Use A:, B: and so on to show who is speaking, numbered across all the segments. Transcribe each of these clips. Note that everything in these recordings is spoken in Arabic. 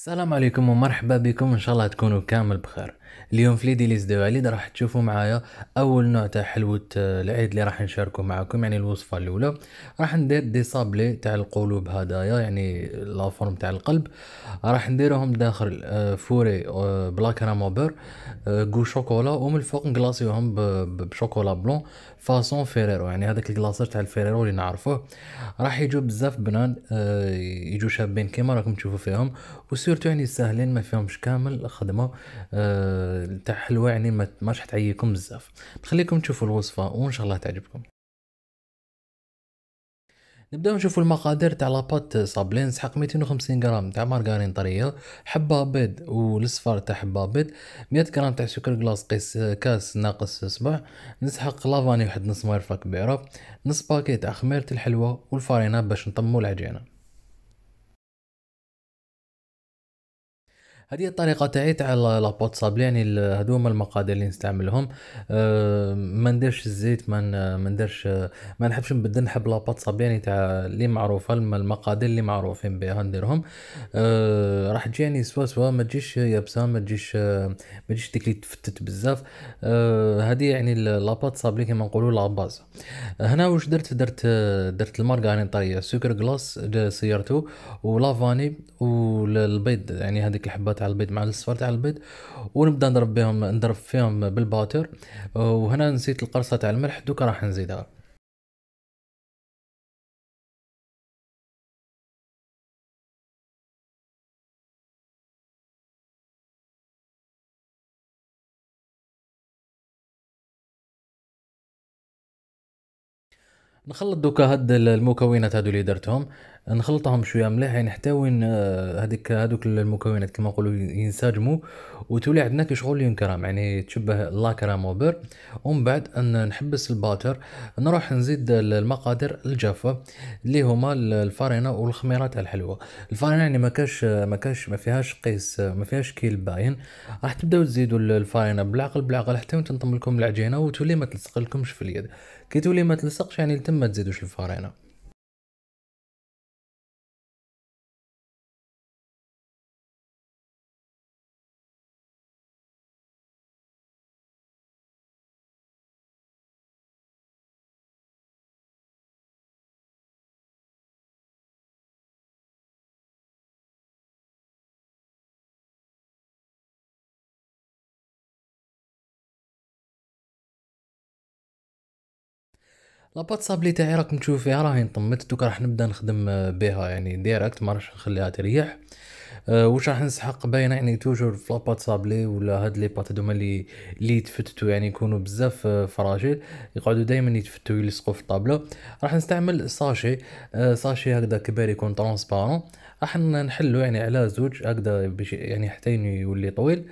A: السلام عليكم ومرحبا بكم ان شاء الله تكونوا كامل بخير اليوم في ليدي ليز دو عليد راح تشوفوا معايا اول نوع تاع حلوة آه، العيد اللي راح نشاركه معكم يعني الوصفة الاولى راح ندير دي صابلي تاع القلوب هدايا يعني لافورم تاع القلب راح نديرهم داخل آه، فوري آه، بلا كراموبر كو شوكولا ومن الفوق نكلاصيوهم بشوكولا بلون فاصون فيريرو يعني هذاك الكلاصير تاع الفيريرو اللي نعرفوه راح يجو بزاف بنان يجو شابين كيما راكم تشوفوا فيهم وسورتو يعني ساهلين ما فيهمش كامل خدمه تاع حلوى يعني ما ماش حتعيكم بزاف نخليكم تشوفوا الوصفه وان شاء الله تعجبكم نبداو نشوفوا المقادير تاع لاباط صابلين سحق 250 غرام تاع مارغرين طريه حبه بيض والصفار تاع حبه بيض 100 غرام تاع سكر كلاص قيس كاس ناقص صبع نسحق لافاني واحد نص مرفه كبيره نص باكيت تاع خميره الحلوى والفرينه باش نطمو العجينه هذه الطريقه تاعي تاع لابوط صابلي يعني هذوما المقادير اللي نستعملهم أه، ما نديرش الزيت ما ما نديرش ما نحبش نبدل نحب لابوط صابلي يعني تاع اللي معروفه المقادير اللي معروفين بها نديرهم أه راح تجيني يعني سوا سوا ما تجيش يابسه ما تجيش ما تجيش ديك اللي تفتت بزاف هذه أه، يعني لابوط صابلي كما نقولوا لاباز هنا واش درت درت درت المارغرين طريه سكر كلاص سيرته ولافاني والبيض يعني هذيك الحبات تاع البيض مع الصفار تاع البيض
B: ونبدا نضرب بهم نضرب فيهم بالباتر وهنا نسيت القرصه تاع الملح دوكا راح نزيدها نخلط دوكا هاد المكونات هادو اللي درتهم نخلطهم
A: شويه مليح نحتوي يعني آه، هذيك هذوك المكونات كما نقولوا ينسجموا وتولي عندنا كي شغل ينكرام يعني تشبه لاكرام وبر ومن بعد ان نحبس الباتر نروح نزيد المقادير الجافه اللي هما الفارينه والخميره تاع الحلوه الفارينه يعني ما كاش ما كاش ما فيهاش قيس ما فيهاش كيل باين راح تبداو تزيدوا الفارينه بالعقل بالعقل حتى تنطم لكم العجينه وتولي ما تلصق لكمش في اليد
B: كي تولي ما تلصقش يعني تما ما تزيدوش الفارينه لاباط لاباتصابلي تاعي راكم تشوف فيها راهي نطمت دوك راح نبدا نخدم بها يعني
A: ديريكت ما راحش نخليها تريح أه واش راح نسحق باينه يعني توجور في لاباط صابلي ولا هاد لي بات هذوما اللي اللي يتفتتوا يعني يكونوا بزاف آه، فراجيل يقعدوا دائما يتفتوا يلصقوا في الطابله راح نستعمل ساشي أه ساشي هكذا كبير يكون ترونسبارون راح نحلو يعني على زوج هكذا يعني حتى يولي طويل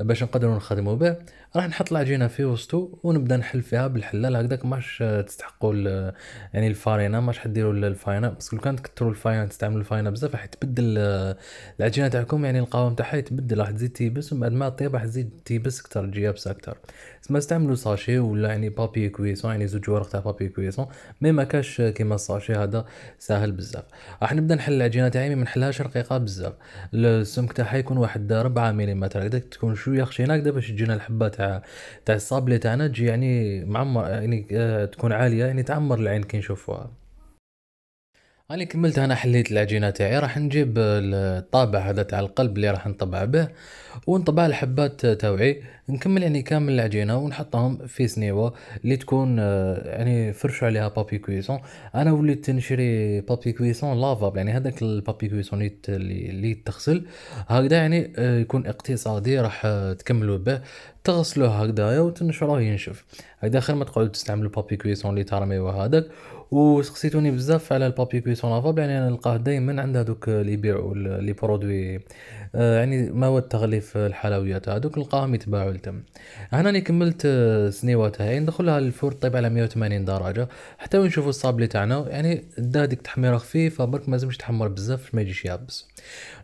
A: باش نقدروا نخدموا به راح نحط العجينه في وسطو ونبدا نحل فيها بالحلال هكذاك ماش تستحقوا يعني الفارينه ماش حديروا الفاينه باسكو لو كان تكثروا الفاينه تستعملوا الفاينه بزاف راح تبدل آه، العجينه تاعكم يعني القوام تاعها يتبدل راح تزيد تيبس ومن بعد ما طيب راح تزيد تيبس اكثر تجي يابسه اكثر تسمى استعملوا ساشي ولا يعني بابي كويسون يعني زوج ورق تاع بابي كويسون مي ما كاش كيما الساشي هذا ساهل بزاف راح نبدا نحل العجينه تاعي ما نحلهاش رقيقه بزاف السمك تاعها يكون واحد 4 ملم هكذاك تكون شويه خشينه هكذا باش تجينا الحبات تاع الصابله تاعنا تجي يعني معمر يعني آه، تكون عاليه يعني تعمر العين كي نشوفوها اني كملت انا حليت العجينه تاعي راح نجيب الطابع هذا تاع القلب اللي راح نطبع به ونطبع الحبات تاوعي نكمل يعني كامل العجينه ونحطهم في سنيوه اللي تكون يعني فرشوا عليها بابي كويسون انا وليت نشري بابي كويسون لافاب يعني هذاك البابي كويسون اللي تغسل هكذا يعني آه، يكون اقتصادي راح تكملوا به تغسلوه هكذايا وتنشروه ينشف هكذا خير ما تقعدوا تستعملوا بابي كويسون اللي ترميوه هذاك وسقسيتوني بزاف على البابي كويسون لافابل يعني انا نلقاه دائما عند هذوك اللي يبيعوا لي برودوي آه، يعني مواد تغليف الحلويات هذوك نلقاهم يتباعوا لتم هنا انا كملت آه، سنيوات تاعي ندخلها للفور طيب على 180 درجه حتى ونشوفوا الصابلي تاعنا يعني دا ديك تحميره خفيفه برك ما لازمش تحمر بزاف ما يجيش يابس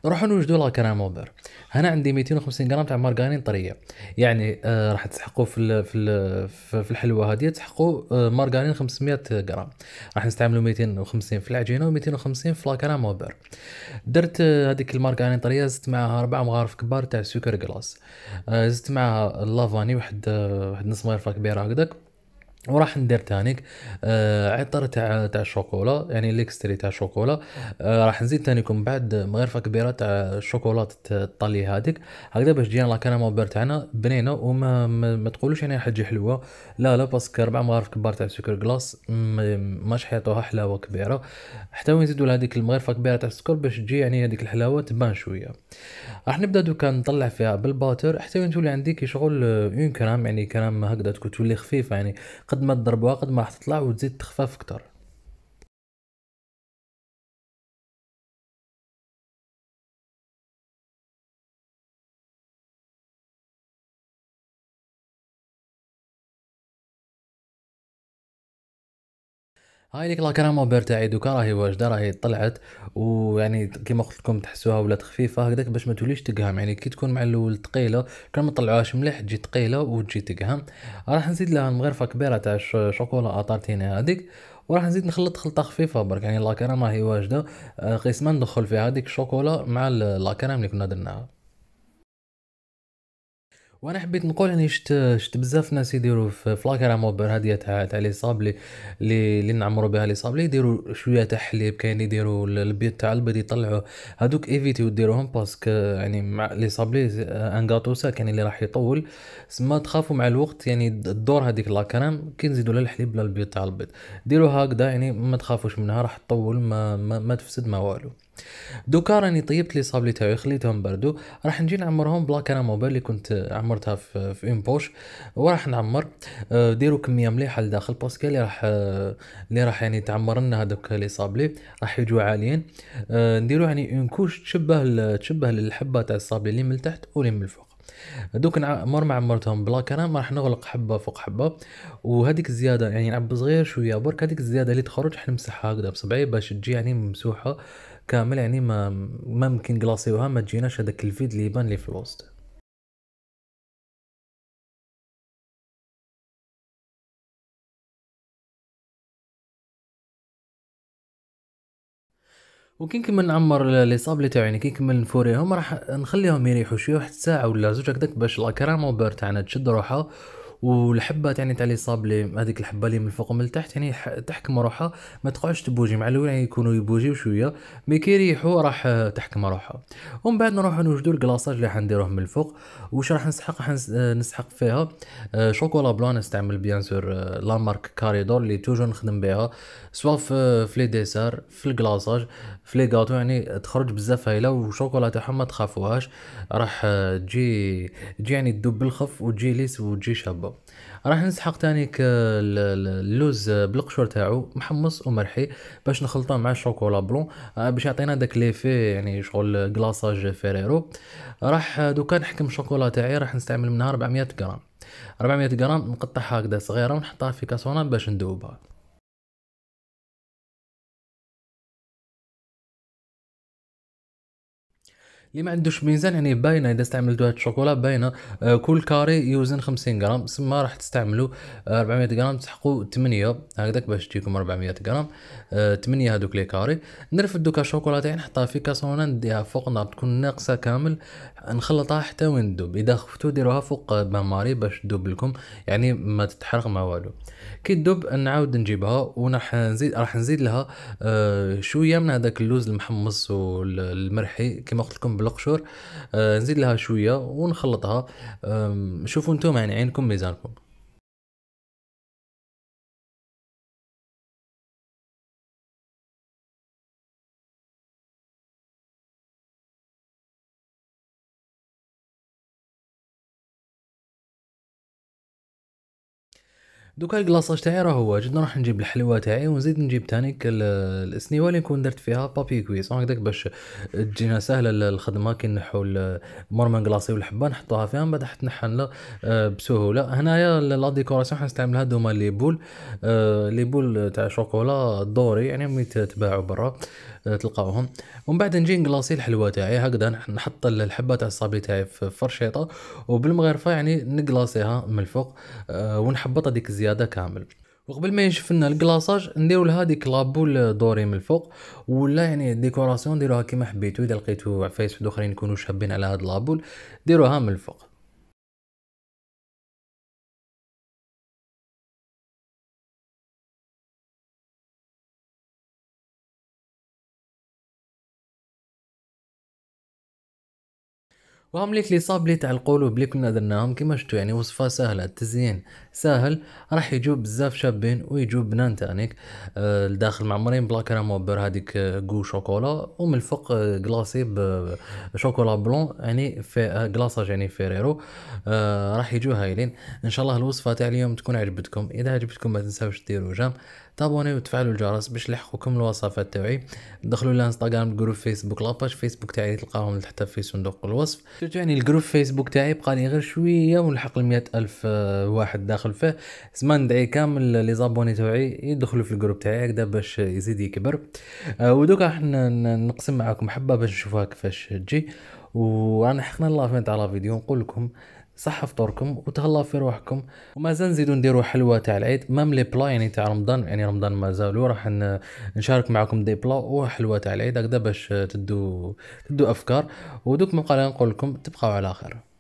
A: نروح نوجدوا لا كراموبر هنا عندي 250 غرام تاع مارغرين طريه يعني آه راح تسحقوا في الـ في الـ في الحلوه هذه تسحقوا آه مارغرين 500 غرام راح نستعملوا 250 في العجينه و250 في الكرام كراموبر درت آه هذيك المارغرين طريه زدت معها اربع مغارف كبار تاع سكر كلاص آه زدت معها اللافاني واحد آه واحد نص مغرفه كبيره هكذاك وراح ندير تانيك آه عطر تاع تاع الشوكولا يعني ليكستري تاع الشوكولا آه راح نزيد تانيكم بعد مغرفه كبيره تاع الشوكولات الطالي هذيك هكذا باش جينا لا كريموبير تاعنا بنينه وما ما تقولوش يعني راح تجي حلوه لا لا باسكو ربع مغارف كبار تاع السكر كلاص ماش حيعطوها حلاوه كبيره حتى وين نزيدوا لهذيك المغرفه كبيره تاع السكر باش تجي يعني هذيك الحلاوه تبان شويه راح نبدا دوكا نطلع فيها بالباتر حتى وين تولي عندي كي شغل آه، اون كرام يعني كرام هكذا تكون تولي خفيفه يعني قد ما تضربوها قد
B: ما راح تطلع وتزيد تخفاف اكثر هاي ديك لاكرام اوبر تاعي دوكا راهي واجده راهي طلعت
A: ويعني كيما قلت لكم تحسوها ولات خفيفه هكذاك باش ما توليش تقهم يعني كي تكون مع الاول ثقيله كان ما طلعوهاش مليح تجي ثقيله وتجي تقهم راح نزيد لها مغرفه كبيره تاع الشوكولا اطارتينا هذيك وراح نزيد نخلط خلطه خفيفه برك يعني لاكرام راهي واجده آه، قسما ندخل فيها هذيك الشوكولا مع لاكرام اللي كنا درناها وانا حبيت نقول اني شفت شفت بزاف ناس يديروا في فلاكر موبر هذه تاع تاع لي صابلي لي اللي نعمروا بها لي صابلي يديروا شويه تاع حليب كاين يديروا البيض تاع البيض يطلعوه هذوك ايفيتيو ديروهم باسكو يعني مع لي صابلي آه، ان غاتو ساكن اللي راح يطول سما تخافوا مع الوقت يعني الدور هذيك لا كريم كي نزيدوا لها الحليب لا البيض تاع البيض ديروا هكذا يعني ما تخافوش منها راح تطول ما ما, ما تفسد ما والو دوكا راني طيبت لي صابلي تاعي خليتهم بردو راح نجي نعمرهم بلا كراموبيل اللي كنت عمرتها في, اون بوش وراح نعمر آه، ديروا كميه مليحه لداخل باسكو اللي راح آه، اللي راح يعني تعمر لنا هذوك لي صابلي راح يجوا عاليين آه، نديروا يعني اون كوش تشبه تشبه الحبه تاع الصابلي اللي من تحت واللي من الفوق دوك مر ما عمرتهم بلا كرام راح نغلق حبه فوق حبه وهذيك الزياده يعني نعب صغير شويه برك هذيك الزياده اللي تخرج راح نمسحها هكذا بصبعي باش تجي يعني ممسوحه كامل
B: يعني ما ما يمكن كلاصيوها ما تجيناش هذاك الفيد اللي يبان لي في الوسط وكي نكمل نعمر لي صابلي تاعي يعني كي نكمل نفوريهم راح نخليهم يريحوا شويه واحد ساعه ولا زوج هكداك
A: باش لا كراموبر تاعنا يعني تشد روحها والحبه تاعني تاع لي صاب لي هذيك الحبه اللي من الفوق ومن التحت يعني تحكم روحها ما تقعدش تبوجي مع الاول يعني يكونوا يبوجيو شويه مي كي يريحوا راح آه، تحكم روحها ومن بعد نروحوا نوجدوا الكلاصاج اللي حنديروه من الفوق واش راح نسحق راح آه، نسحق فيها آه، شوكولا بلون نستعمل بيان سور لا مارك كاريدور اللي توجور نخدم بها سواء في لي ديسار في الكلاصاج في لي غاتو يعني تخرج بزاف هايله والشوكولا تاعهم ما تخافوهاش راح تجي تجي يعني تدوب بالخف وتجي ليس وتجي شابه راح نسحق تانيك اللوز بالقشور تاعو محمص ومرحي باش نخلطه مع الشوكولا بلون آه، باش يعطينا داك ليفي يعني شغل كلاصاج فيريرو راح آه، دوكا نحكم الشوكولا تاعي راح
B: نستعمل منها 400 غرام 400 غرام نقطعها هكذا صغيره ونحطها في كاسونه باش ندوبها اللي ما عندوش ميزان يعني باينه اذا استعملتوا هاد الشوكولا باينه
A: آه، كل كاري يوزن 50 غرام تسمى راح تستعملوا 400 آه، غرام تحقوا 8 هكذاك باش تجيكم 400 غرام 8 آه، هادوك لي كاري نرفد دوكا الشوكولا تاعي نحطها في كاسرونه نديها فوق نار تكون ناقصه كامل نخلطها حتى وين تذوب اذا خفتو ديروها فوق بان ماري باش تذوب لكم يعني ما تتحرق ما والو كي تذوب نعاود نجيبها وراح نزيد راح نزيد لها شويه من هذاك اللوز المحمص والمرحي كما قلت لكم بالقشور آه، نزيد لها شويه ونخلطها
B: شوفوا نتوما يعني عينكم ميزانكم دوكا الكلاصاج تاعي راه واجد
A: نروح نجيب الحلوى تاعي ونزيد نجيب تانيك السنيوه اللي نكون درت فيها بابي كويس هكذاك باش تجينا سهله الخدمه كي نحو مور كلاصي والحبه نحطوها فيها من بعد حتى نحن آه، بسهوله هنايا لا ديكوراسيون حنستعمل هادوما لي بول آه، لي بول تاع شوكولا دوري يعني مي تباعوا برا آه، تلقاوهم ومن بعد نجي نقلاصي الحلوى تاعي هكذا نحط الحبه تاع الصابلي تاعي في فرشيطه وبالمغرفه يعني نقلاصيها من الفوق آه، ونحبط هذيك الزياده كامل وقبل ما ينشف لنا الكلاصاج نديرو لها ديك لابول دوري من الفوق ولا يعني ديكوراسيون
B: ديروها كيما حبيتو اذا لقيتو عفايس وحدوخرين اخرين يكونوا شابين على هاد لابول ديروها من الفوق ليك لي صاب لي تاع القلوب اللي كنا
A: درناهم كيما شفتوا يعني وصفة سهلة التزيين سهل راح يجوب بزاف شابين ويجوب بنان تانيك آه، لداخل الداخل معمرين بلا كريم وبر هذيك كو آه، شوكولا ومن الفوق كلاصي آه، بشوكولا بلون يعني في كلاصاج يعني فيريرو راح يجو هايلين ان شاء الله الوصفة تاع اليوم تكون عجبتكم اذا عجبتكم ما تنساوش ديروا جام تابوني وتفعلوا الجرس باش لحقوكم الوصفات تاعي دخلوا الانستغرام جروب فيسبوك لاباج فيسبوك تاعي تلقاهم تحت في صندوق الوصف كنت يعني الجروب فيسبوك تاعي بقالي غير شويه ونلحق ال ألف آه، واحد داخل فيه زمان ندعي كامل لي زابوني تاعي يدخلوا في الجروب تاعي هكذا باش يزيد يكبر آه، ودوكا راح نقسم معاكم حبه باش نشوفوها كيفاش تجي وانا حقنا الله فين تاع لا فيديو نقول لكم صح فطوركم وتهلاو في روحكم ومازال نزيدو نديرو حلوه تاع العيد مام لي بلا يعني تاع رمضان يعني رمضان مازالو راح نشارك معكم دي بلا وحلوه تاع العيد هكذا باش
B: تدو تدو افكار ودوك ما نقول لكم تبقاو على خير